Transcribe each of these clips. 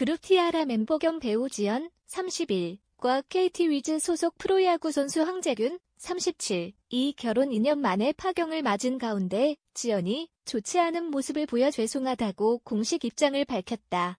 그룹 티아라 멤버 겸 배우 지연 3 0일과 KT 위즈 소속 프로야구 선수 황재균 37이 결혼 2년 만에 파경을 맞은 가운데 지연이 좋지 않은 모습을 보여 죄송하다고 공식 입장을 밝혔다.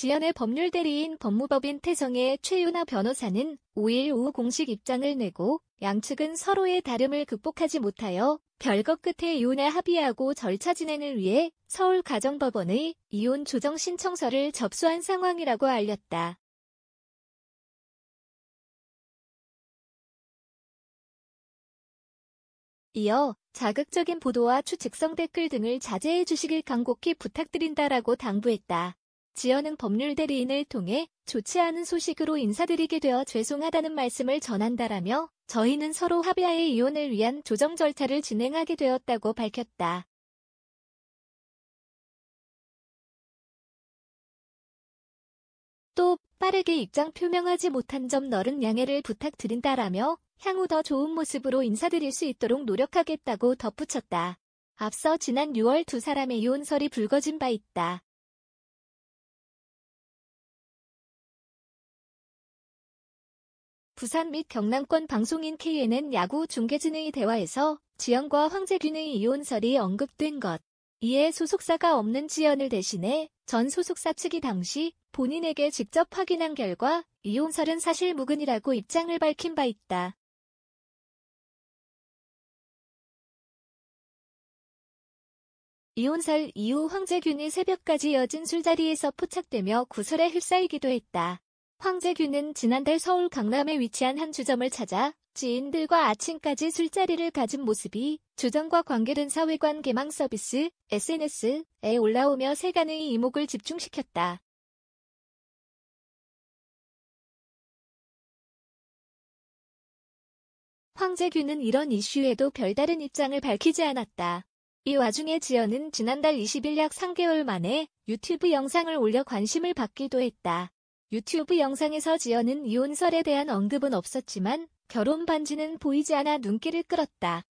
지연의 법률 대리인 법무법인 태성의 최윤아 변호사는 5일 오후 공식 입장을 내고 양측은 서로의 다름을 극복하지 못하여 별거 끝에 이혼에 합의하고 절차 진행을 위해 서울가정법원의 이혼 조정 신청서를 접수한 상황이라고 알렸다. 이어 자극적인 보도와 추측성 댓글 등을 자제해 주시길 간곡히 부탁드린다라고 당부했다. 지연은 법률 대리인을 통해 좋지 않은 소식으로 인사드리게 되어 죄송하다는 말씀을 전한다라며 저희는 서로 합의하에 이혼을 위한 조정 절차를 진행하게 되었다고 밝혔다. 또 빠르게 입장 표명하지 못한 점 너른 양해를 부탁드린다라며 향후 더 좋은 모습으로 인사드릴 수 있도록 노력하겠다고 덧붙였다. 앞서 지난 6월 두 사람의 이혼설이 불거진 바 있다. 부산 및 경남권 방송인 KNN 야구 중계진의 대화에서 지연과 황재균의 이혼설이 언급된 것. 이에 소속사가 없는 지연을 대신해 전 소속사 측이 당시 본인에게 직접 확인한 결과 이혼설은 사실 무근이라고 입장을 밝힌 바 있다. 이혼설 이후 황재균이 새벽까지 이어진 술자리에서 포착되며 구설에 휩싸이기도 했다. 황재균은 지난달 서울 강남에 위치한 한 주점을 찾아 지인들과 아침까지 술자리를 가진 모습이 주점과 관계된 사회관 개망 서비스 SNS에 올라오며 세간의 이목을 집중시켰다. 황재균은 이런 이슈에도 별다른 입장을 밝히지 않았다. 이 와중에 지연은 지난달 20일 약 3개월 만에 유튜브 영상을 올려 관심을 받기도 했다. 유튜브 영상에서 지연은 이혼설에 대한 언급은 없었지만 결혼 반지는 보이지 않아 눈길을 끌었다.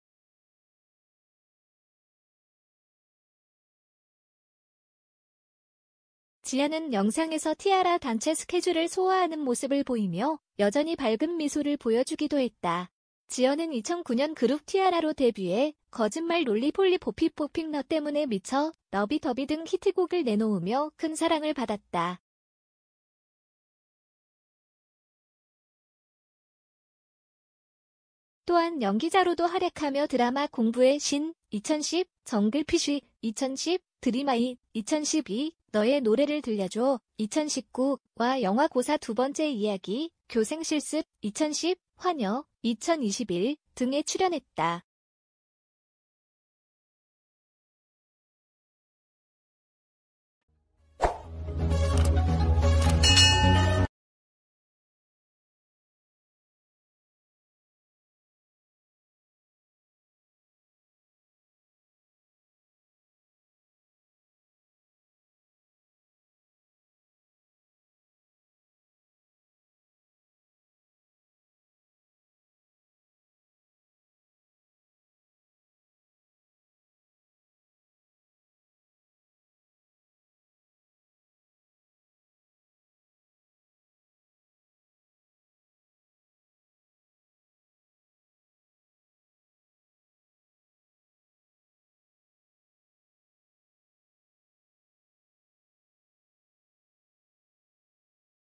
지연은 영상에서 티아라 단체 스케줄을 소화하는 모습을 보이며 여전히 밝은 미소를 보여주기도 했다. 지연은 2009년 그룹 티아라로 데뷔해 거짓말 롤리 폴리 보피 포핑 너 때문에 미쳐 너비 더비 등 히트곡을 내놓으며 큰 사랑을 받았다. 또한 연기자로도 활약하며 드라마 공부의 신, 2010, 정글피쉬, 2010, 드림아이, 2012, 너의 노래를 들려줘, 2019와 영화 고사 두 번째 이야기, 교생 실습, 2010, 환영2021 등에 출연했다.